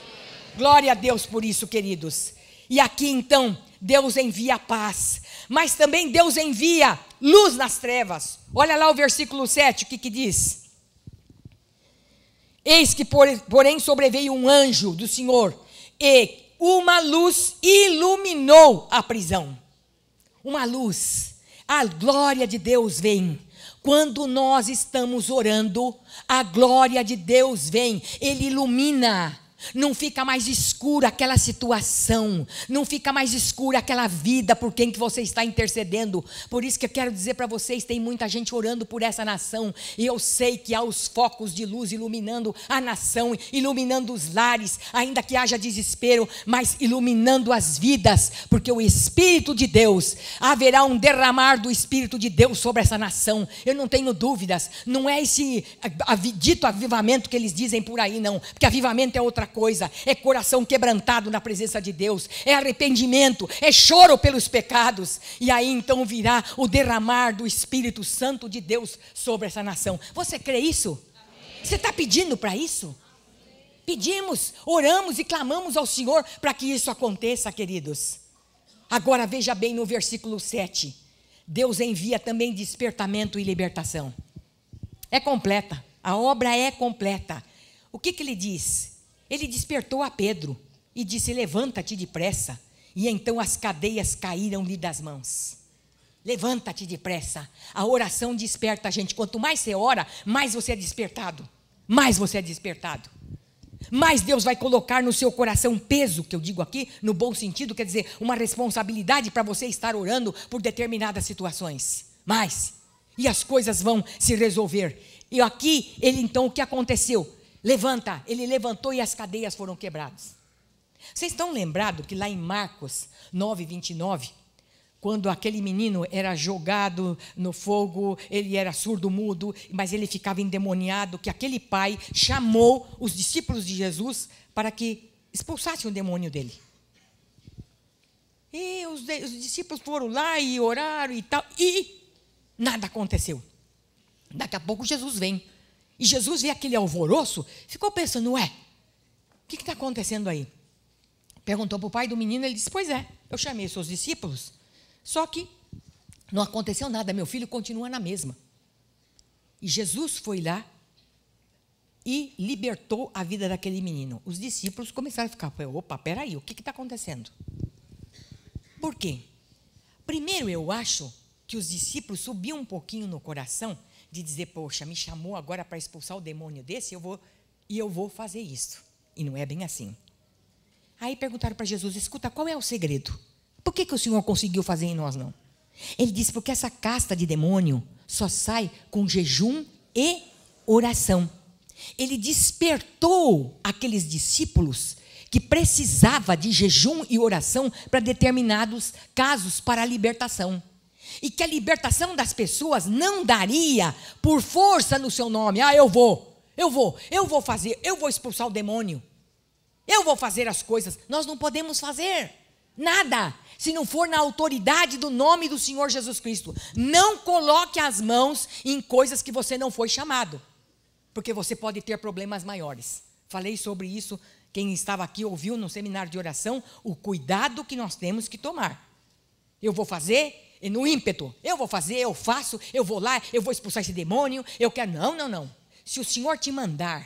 A: Glória a Deus por isso, queridos. E aqui então, Deus envia a paz mas também Deus envia luz nas trevas. Olha lá o versículo 7, o que, que diz? Eis que, por, porém, sobreveio um anjo do Senhor, e uma luz iluminou a prisão. Uma luz, a glória de Deus vem. Quando nós estamos orando, a glória de Deus vem, ele ilumina não fica mais escura aquela situação, não fica mais escura aquela vida por quem que você está intercedendo. Por isso que eu quero dizer para vocês, tem muita gente orando por essa nação, e eu sei que há os focos de luz iluminando a nação, iluminando os lares, ainda que haja desespero, mas iluminando as vidas, porque o espírito de Deus, haverá um derramar do espírito de Deus sobre essa nação. Eu não tenho dúvidas. Não é esse dito avivamento que eles dizem por aí não, porque avivamento é outra coisa, é coração quebrantado na presença de Deus, é arrependimento, é choro pelos pecados, e aí então virá o derramar do Espírito Santo de Deus sobre essa nação. Você crê isso? Amém. Você está pedindo para isso? Amém. Pedimos, oramos e clamamos ao Senhor para que isso aconteça, queridos. Agora veja bem no versículo 7. Deus envia também despertamento e libertação. É completa, a obra é completa. O que, que ele diz? Ele despertou a Pedro e disse: Levanta-te depressa. E então as cadeias caíram-lhe das mãos. Levanta-te depressa. A oração desperta a gente. Quanto mais você ora, mais você é despertado. Mais você é despertado. Mais Deus vai colocar no seu coração peso, que eu digo aqui, no bom sentido, quer dizer, uma responsabilidade para você estar orando por determinadas situações. Mais. E as coisas vão se resolver. E aqui, ele então, o que aconteceu? Levanta. Ele levantou e as cadeias foram quebradas. Vocês estão lembrados que lá em Marcos 9, 29, quando aquele menino era jogado no fogo, ele era surdo-mudo, mas ele ficava endemoniado, que aquele pai chamou os discípulos de Jesus para que expulsassem o demônio dele. E os, os discípulos foram lá e oraram e tal, e nada aconteceu. Daqui a pouco Jesus vem e Jesus vê aquele alvoroço, ficou pensando: ué, o que está acontecendo aí? Perguntou para o pai do menino, ele disse: Pois é, eu chamei seus discípulos, só que não aconteceu nada, meu filho continua na mesma. E Jesus foi lá e libertou a vida daquele menino. Os discípulos começaram a ficar: opa, peraí, o que está acontecendo? Por quê? Primeiro, eu acho que os discípulos subiam um pouquinho no coração de dizer, poxa, me chamou agora para expulsar o demônio desse, eu vou e eu vou fazer isso. E não é bem assim. Aí perguntaram para Jesus: escuta, qual é o segredo? Por que, que o Senhor conseguiu fazer em nós não? Ele disse: porque essa casta de demônio só sai com jejum e oração. Ele despertou aqueles discípulos que precisava de jejum e oração para determinados casos para a libertação e que a libertação das pessoas não daria por força no seu nome. Ah, eu vou, eu vou, eu vou fazer, eu vou expulsar o demônio, eu vou fazer as coisas. Nós não podemos fazer nada se não for na autoridade do nome do Senhor Jesus Cristo. Não coloque as mãos em coisas que você não foi chamado, porque você pode ter problemas maiores. Falei sobre isso. Quem estava aqui ouviu no seminário de oração o cuidado que nós temos que tomar. Eu vou fazer, e no ímpeto. Eu vou fazer, eu faço, eu vou lá, eu vou expulsar esse demônio, eu quero. Não, não, não. Se o Senhor te mandar,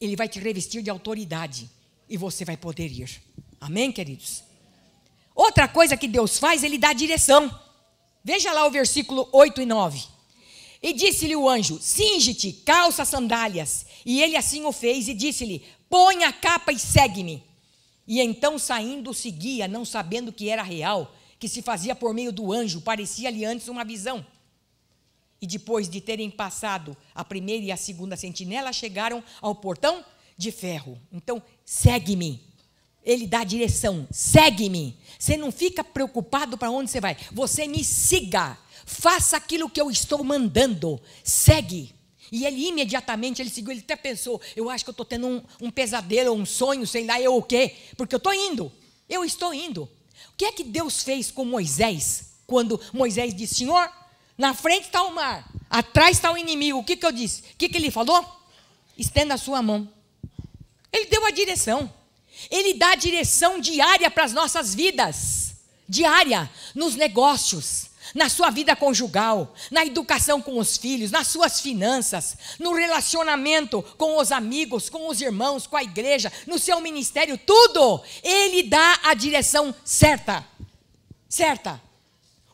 A: Ele vai te revestir de autoridade e você vai poder ir. Amém, queridos? Outra coisa que Deus faz, Ele dá direção. Veja lá o versículo 8 e 9. E disse-lhe o anjo: Singe-te, calça sandálias. E ele assim o fez e disse-lhe: Põe a capa e segue-me. E então saindo, seguia, não sabendo que era real, que se fazia por meio do anjo, parecia-lhe antes uma visão. E depois de terem passado a primeira e a segunda sentinela, chegaram ao portão de ferro. Então, segue-me. Ele dá a direção, segue-me. Você não fica preocupado para onde você vai. Você me siga. Faça aquilo que eu estou mandando. Segue. E ele imediatamente, ele seguiu, ele até pensou, eu acho que eu estou tendo um, um pesadelo, um sonho, sei lá eu o quê, porque eu estou indo, eu estou indo que é que Deus fez com Moisés quando Moisés disse: Senhor, na frente está o mar, atrás está o inimigo. O que, que eu disse? O que, que ele falou? Estenda a sua mão. Ele deu a direção. Ele dá a direção diária para as nossas vidas diária, nos negócios, na sua vida conjugal, na educação com os filhos, nas suas finanças, no relacionamento com os amigos, com os irmãos, com a igreja, no seu ministério, tudo. Ele dá a direção certa. Certa.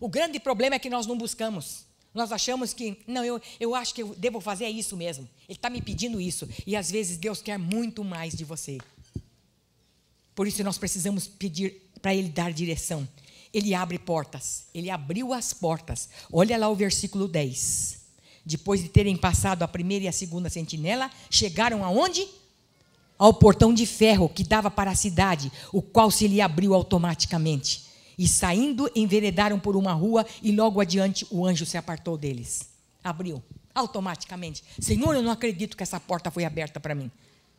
A: O grande problema é que nós não buscamos. Nós achamos que, não, eu, eu acho que eu devo fazer isso mesmo. Ele está me pedindo isso. E às vezes Deus quer muito mais de você. Por isso nós precisamos pedir para Ele dar direção ele abre portas, ele abriu as portas. Olha lá o versículo 10. Depois de terem passado a primeira e a segunda sentinela, chegaram aonde? Ao portão de ferro que dava para a cidade, o qual se lhe abriu automaticamente. E saindo, enveredaram por uma rua e logo adiante o anjo se apartou deles. Abriu automaticamente. Senhor, eu não acredito que essa porta foi aberta para mim.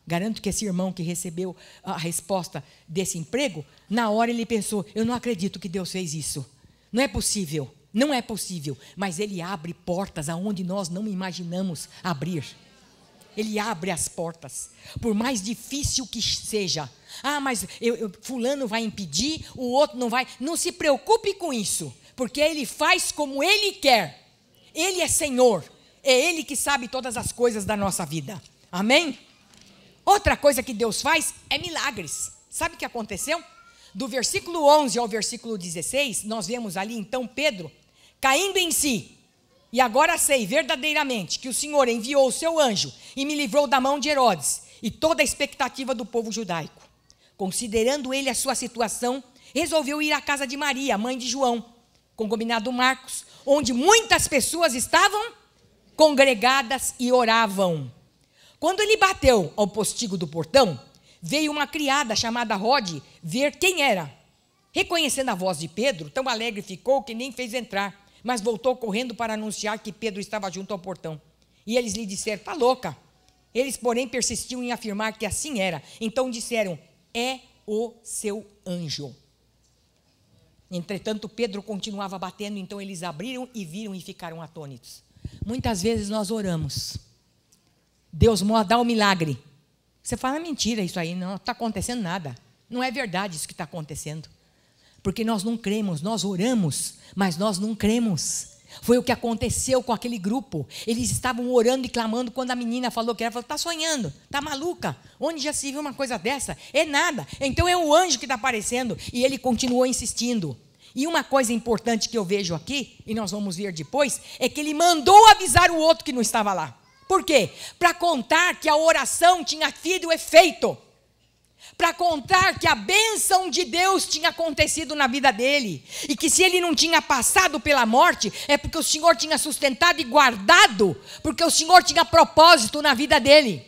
A: Garanto que esse irmão que recebeu a resposta desse emprego, na hora ele pensou: eu não acredito que Deus fez isso. Não é possível, não é possível. Mas ele abre portas aonde nós não imaginamos abrir. Ele abre as portas, por mais difícil que seja. Ah, mas eu, eu, fulano vai impedir, o outro não vai. Não se preocupe com isso, porque ele faz como ele quer. Ele é Senhor. É ele que sabe todas as coisas da nossa vida. Amém? Outra coisa que Deus faz é milagres. Sabe o que aconteceu? Do versículo 11 ao versículo 16, nós vemos ali então Pedro caindo em si. E agora sei verdadeiramente que o Senhor enviou o seu anjo e me livrou da mão de Herodes e toda a expectativa do povo judaico. Considerando ele a sua situação, resolveu ir à casa de Maria, mãe de João, com combinado Marcos, onde muitas pessoas estavam congregadas e oravam. Quando ele bateu ao postigo do portão, veio uma criada chamada Rod ver quem era. Reconhecendo a voz de Pedro, tão alegre ficou que nem fez entrar, mas voltou correndo para anunciar que Pedro estava junto ao portão. E eles lhe disseram: Está louca. Eles, porém, persistiam em afirmar que assim era. Então disseram: É o seu anjo. Entretanto, Pedro continuava batendo, então eles abriram e viram e ficaram atônitos. Muitas vezes nós oramos Deus dá um milagre. Você fala é mentira isso aí, não está acontecendo nada. Não é verdade isso que está acontecendo. Porque nós não cremos, nós oramos, mas nós não cremos. Foi o que aconteceu com aquele grupo. Eles estavam orando e clamando quando a menina falou que ela falou: está sonhando, está maluca. Onde já se viu uma coisa dessa? É nada. Então é o anjo que está aparecendo. E ele continuou insistindo. E uma coisa importante que eu vejo aqui, e nós vamos ver depois, é que ele mandou avisar o outro que não estava lá. Por quê? Para contar que a oração tinha tido efeito. Para contar que a bênção de Deus tinha acontecido na vida dele. E que se ele não tinha passado pela morte, é porque o Senhor tinha sustentado e guardado, porque o Senhor tinha propósito na vida dele.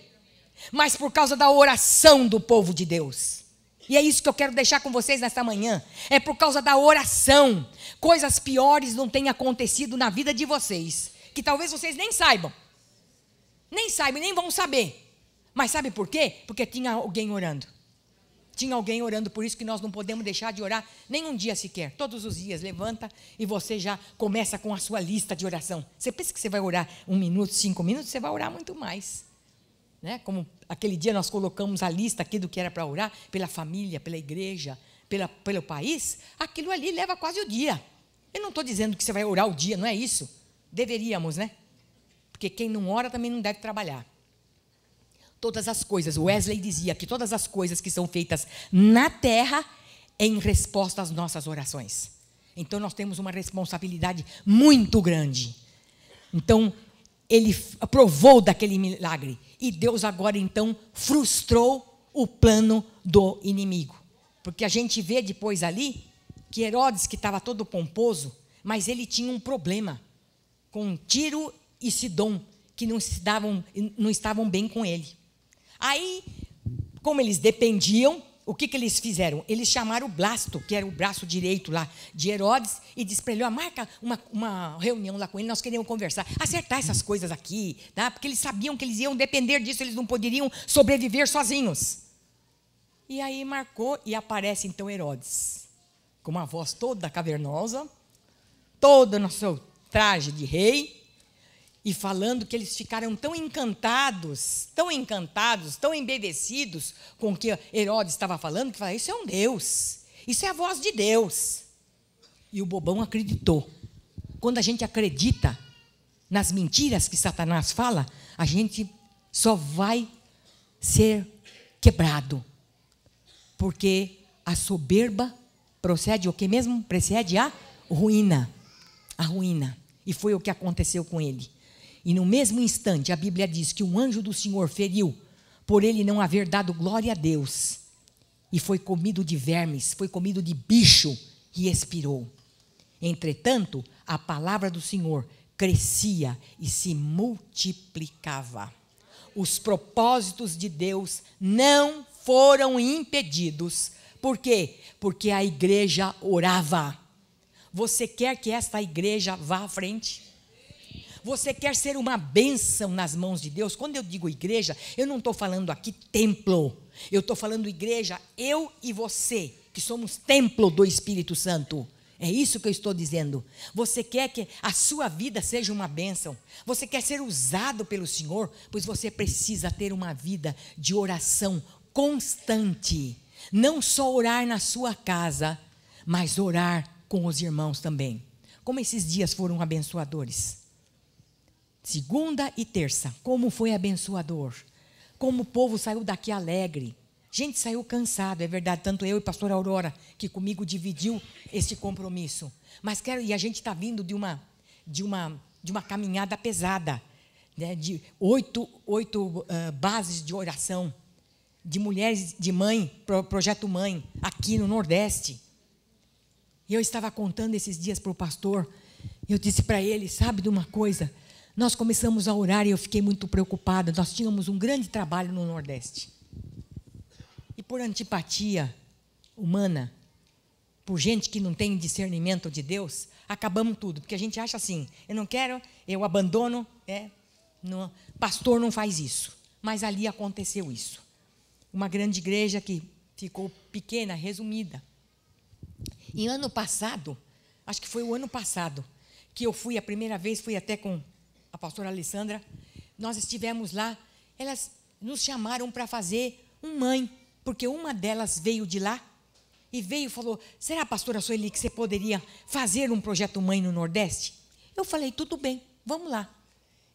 A: Mas por causa da oração do povo de Deus. E é isso que eu quero deixar com vocês nesta manhã. É por causa da oração. Coisas piores não têm acontecido na vida de vocês, que talvez vocês nem saibam. Nem sabem nem vão saber. Mas sabe por quê? Porque tinha alguém orando. Tinha alguém orando, por isso que nós não podemos deixar de orar nem um dia sequer. Todos os dias levanta e você já começa com a sua lista de oração. Você pensa que você vai orar um minuto, cinco minutos, você vai orar muito mais. Né? Como aquele dia nós colocamos a lista aqui do que era para orar pela família, pela igreja, pela, pelo país, aquilo ali leva quase o dia. Eu não estou dizendo que você vai orar o dia, não é isso? Deveríamos, né? Porque quem não ora também não deve trabalhar. Todas as coisas, Wesley dizia que todas as coisas que são feitas na terra é em resposta às nossas orações. Então nós temos uma responsabilidade muito grande. Então ele aprovou daquele milagre e Deus agora então frustrou o plano do inimigo. Porque a gente vê depois ali que Herodes que estava todo pomposo, mas ele tinha um problema com Tiro e Sidom, que não, se davam, não estavam bem com ele. Aí, como eles dependiam, o que, que eles fizeram? Eles chamaram o Blasto, que era o braço direito lá de Herodes, e disse para ele: ó, marca uma, uma reunião lá com ele, nós queríamos conversar, acertar essas coisas aqui, tá? porque eles sabiam que eles iam depender disso, eles não poderiam sobreviver sozinhos. E aí marcou e aparece então Herodes, com uma voz toda cavernosa, todo no seu traje de rei, e falando que eles ficaram tão encantados, tão encantados, tão embevecidos com o que Herodes estava falando, que falaram: Isso é um Deus, isso é a voz de Deus. E o bobão acreditou. Quando a gente acredita nas mentiras que Satanás fala, a gente só vai ser quebrado. Porque a soberba procede o que mesmo? Precede a ruína. A ruína. E foi o que aconteceu com ele. E no mesmo instante, a Bíblia diz que um anjo do Senhor feriu por ele não haver dado glória a Deus. E foi comido de vermes, foi comido de bicho e expirou. Entretanto, a palavra do Senhor crescia e se multiplicava. Os propósitos de Deus não foram impedidos. Por quê? Porque a igreja orava. Você quer que esta igreja vá à frente? Você quer ser uma bênção nas mãos de Deus? Quando eu digo igreja, eu não estou falando aqui templo. Eu estou falando igreja, eu e você, que somos templo do Espírito Santo. É isso que eu estou dizendo. Você quer que a sua vida seja uma bênção. Você quer ser usado pelo Senhor, pois você precisa ter uma vida de oração constante. Não só orar na sua casa, mas orar com os irmãos também. Como esses dias foram abençoadores segunda e terça. Como foi abençoador. Como o povo saiu daqui alegre. Gente saiu cansado, é verdade, tanto eu e a pastora Aurora, que comigo dividiu esse compromisso. Mas quero, e a gente está vindo de uma, de, uma, de uma caminhada pesada, né? de oito, oito uh, bases de oração, de mulheres, de mãe, pro, projeto mãe, aqui no Nordeste. E eu estava contando esses dias para o pastor, e eu disse para ele: sabe de uma coisa? nós começamos a orar e eu fiquei muito preocupada. Nós tínhamos um grande trabalho no Nordeste. E por antipatia humana, por gente que não tem discernimento de Deus, acabamos tudo, porque a gente acha assim: eu não quero, eu abandono, é, não, pastor não faz isso. Mas ali aconteceu isso. Uma grande igreja que ficou pequena, resumida. E ano passado, acho que foi o ano passado, que eu fui a primeira vez, fui até com a pastora Alessandra, nós estivemos lá, elas nos chamaram para fazer um mãe, porque uma delas veio de lá e veio e falou: Será, pastora Sueli, que você poderia fazer um projeto mãe no Nordeste? Eu falei: Tudo bem, vamos lá.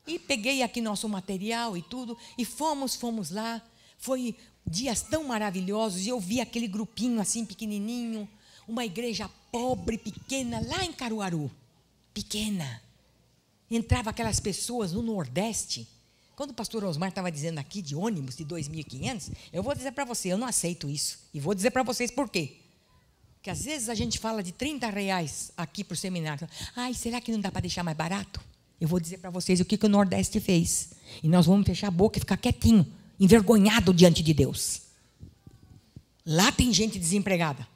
A: E peguei aqui nosso material e tudo, e fomos, fomos lá. Foi dias tão maravilhosos, e eu vi aquele grupinho assim pequenininho, uma igreja pobre, pequena, lá em Caruaru. Pequena entrava aquelas pessoas no Nordeste. Quando o pastor Osmar estava dizendo aqui de ônibus de 2.500, eu vou dizer para você, eu não aceito isso. E vou dizer para vocês por quê. Porque às vezes a gente fala de 30 reais aqui para o seminário. Ai, será que não dá para deixar mais barato? Eu vou dizer para vocês o que, que o Nordeste fez. E nós vamos fechar a boca e ficar quietinho, envergonhado diante de Deus. Lá tem gente desempregada.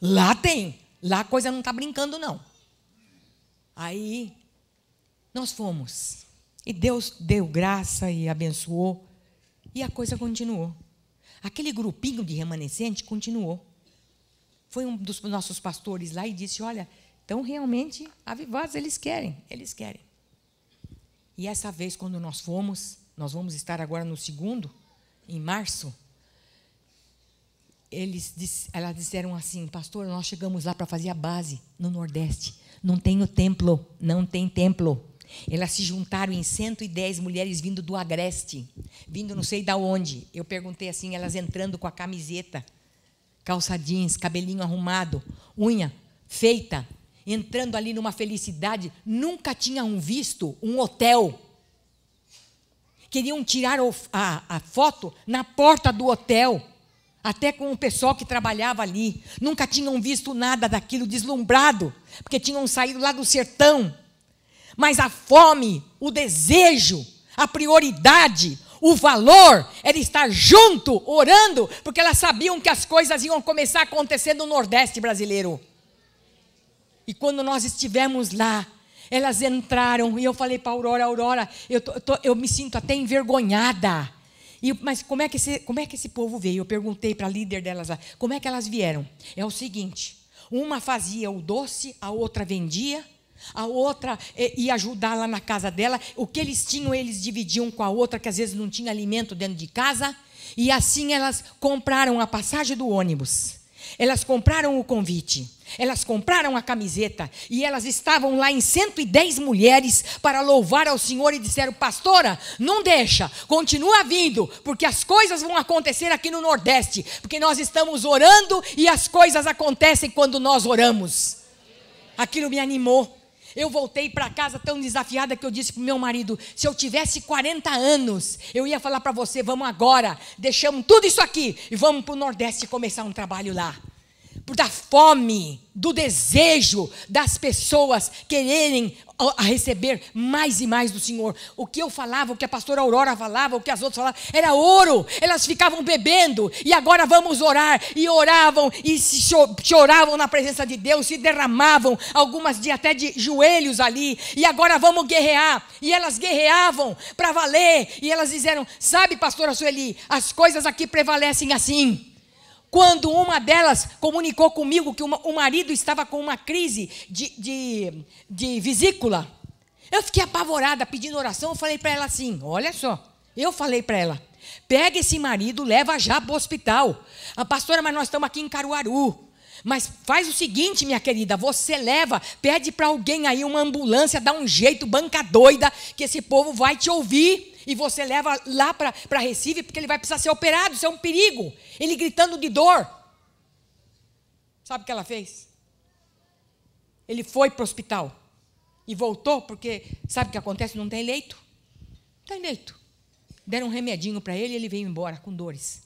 A: Lá tem. Lá a coisa não está brincando, não. Aí nós fomos. E Deus deu graça e abençoou. E a coisa continuou. Aquele grupinho de remanescente continuou. Foi um dos nossos pastores lá e disse: Olha, então realmente avivados eles querem, eles querem. E essa vez, quando nós fomos, nós vamos estar agora no segundo, em março. Eles, elas disseram assim, pastor, nós chegamos lá para fazer a base no Nordeste. Não tem o templo, não tem templo. Elas se juntaram em 110 mulheres vindo do agreste, vindo não sei da onde. Eu perguntei assim, elas entrando com a camiseta, calça jeans, cabelinho arrumado, unha feita, entrando ali numa felicidade, nunca tinham visto um hotel. Queriam tirar a, a foto na porta do hotel, até com o pessoal que trabalhava ali. Nunca tinham visto nada daquilo, deslumbrado, porque tinham saído lá do sertão mas a fome, o desejo, a prioridade, o valor é era estar junto, orando, porque elas sabiam que as coisas iam começar a acontecer no Nordeste brasileiro. E quando nós estivemos lá, elas entraram e eu falei para Aurora, Aurora, eu, tô, tô, eu me sinto até envergonhada. E, mas como é, que esse, como é que esse povo veio? Eu perguntei para a líder delas lá, como é que elas vieram? É o seguinte, uma fazia o doce, a outra vendia, a outra ia é, ajudar lá na casa dela. O que eles tinham, eles dividiam com a outra, que às vezes não tinha alimento dentro de casa. E assim elas compraram a passagem do ônibus. Elas compraram o convite. Elas compraram a camiseta. E elas estavam lá em 110 mulheres para louvar ao Senhor e disseram: Pastora, não deixa, continua vindo, porque as coisas vão acontecer aqui no Nordeste. Porque nós estamos orando e as coisas acontecem quando nós oramos. Aquilo me animou. Eu voltei para casa tão desafiada que eu disse para o meu marido: se eu tivesse 40 anos, eu ia falar para você: vamos agora, deixamos tudo isso aqui e vamos para o Nordeste começar um trabalho lá da fome, do desejo das pessoas quererem a receber mais e mais do Senhor. O que eu falava, o que a pastora Aurora falava, o que as outras falavam, era ouro. Elas ficavam bebendo e agora vamos orar. E oravam e se choravam na presença de Deus, se derramavam, algumas de até de joelhos ali. E agora vamos guerrear. E elas guerreavam para valer. E elas disseram: Sabe, pastora Sueli, as coisas aqui prevalecem assim. Quando uma delas comunicou comigo que uma, o marido estava com uma crise de, de, de vesícula, eu fiquei apavorada pedindo oração. Eu falei para ela assim: olha só, eu falei para ela: pega esse marido, leva já para o hospital. A ah, pastora, mas nós estamos aqui em Caruaru. Mas faz o seguinte, minha querida, você leva, pede para alguém aí uma ambulância, dá um jeito, banca doida, que esse povo vai te ouvir e você leva lá para Recife, porque ele vai precisar ser operado, isso é um perigo. Ele gritando de dor. Sabe o que ela fez? Ele foi para o hospital e voltou, porque sabe o que acontece? Não tem leito. Não tem leito. Deram um remedinho para ele e ele veio embora com dores.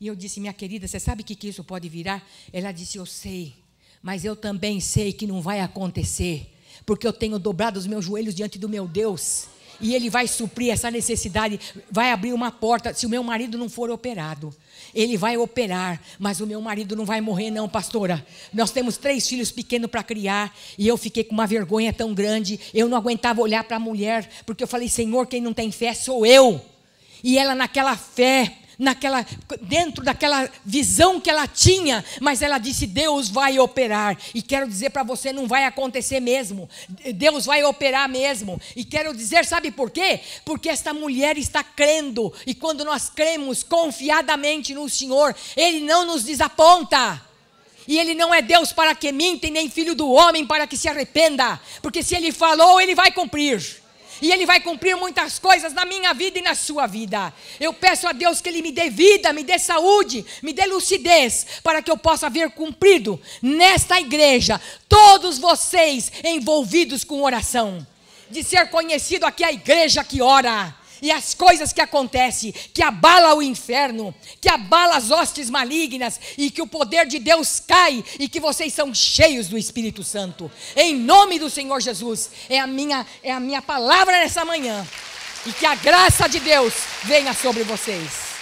A: E eu disse, minha querida, você sabe o que, que isso pode virar? Ela disse, eu sei, mas eu também sei que não vai acontecer, porque eu tenho dobrado os meus joelhos diante do meu Deus e Ele vai suprir essa necessidade, vai abrir uma porta. Se o meu marido não for operado, Ele vai operar, mas o meu marido não vai morrer, não, pastora. Nós temos três filhos pequenos para criar e eu fiquei com uma vergonha tão grande. Eu não aguentava olhar para a mulher, porque eu falei: Senhor, quem não tem fé sou eu. E ela, naquela fé, naquela, dentro daquela visão que ela tinha, mas ela disse: Deus vai operar. E quero dizer para você: não vai acontecer mesmo. Deus vai operar mesmo. E quero dizer: sabe por quê? Porque esta mulher está crendo. E quando nós cremos confiadamente no Senhor, Ele não nos desaponta. E ele não é Deus para que minta, nem filho do homem para que se arrependa. Porque se ele falou, ele vai cumprir. E Ele vai cumprir muitas coisas na minha vida e na sua vida. Eu peço a Deus que Ele me dê vida, me dê saúde, me dê lucidez, para que eu possa ver cumprido nesta igreja, todos vocês envolvidos com oração, de ser conhecido aqui a igreja que ora e as coisas que acontecem, que abala o inferno, que abala as hostes malignas e que o poder de Deus cai e que vocês são cheios do Espírito Santo. Em nome do Senhor Jesus, é a minha é a minha palavra nessa manhã. E que a graça de Deus venha sobre vocês.